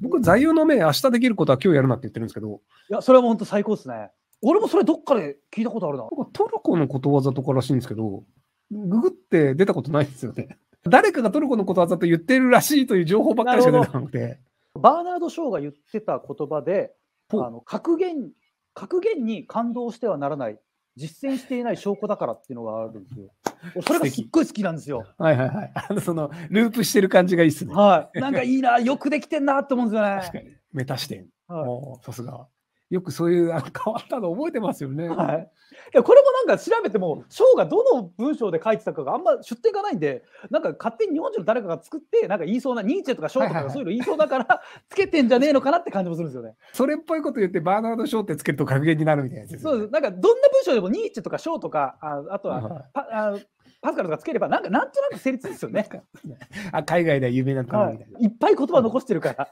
僕、座右の銘、明日できることは今日やるなって言ってるんですけど。いや、それは本当最高ですね。俺もそれどっかで聞いたことあるな。僕トルコのことわざとからしいんですけど、ググって出たことないですよね。誰かがトルコのことわざと言ってるらしいという情報ばっかりしか出なくて。バーナード・ショーが言ってた言葉で、あの格言格言に感動してはならない実践していない証拠だからっていうのがあるんですよ。それがすっごい好きなんですよ。はいはいはい。あのそのループしてる感じがいいっすね。はい。なんかいいな、よくできてんなと思うんですよね。確かに。メタ視点。はい、さすが。よくそういうあの変わったの覚えてますよね。はい、いやこれもなんか調べても章がどの文章で書いてたかがあんま出典がないんでなんか勝手に日本人の誰かが作ってなんか言いそうなニーチェとか章とかそういうの言いそうだから、はい、つけてんじゃねえのかなって感じもするんですよね。それっぽいこと言ってバーナード・ショーってつけると格言になるみたいなやつです、ね、そうですなんかどんな文章でもニーチェとか章とかああとは、はい、パあパスカルとかつければなんかなんとなく成立ですよね。あ海外では有名なのかなみたいな、はい、いっぱい言葉残してるから。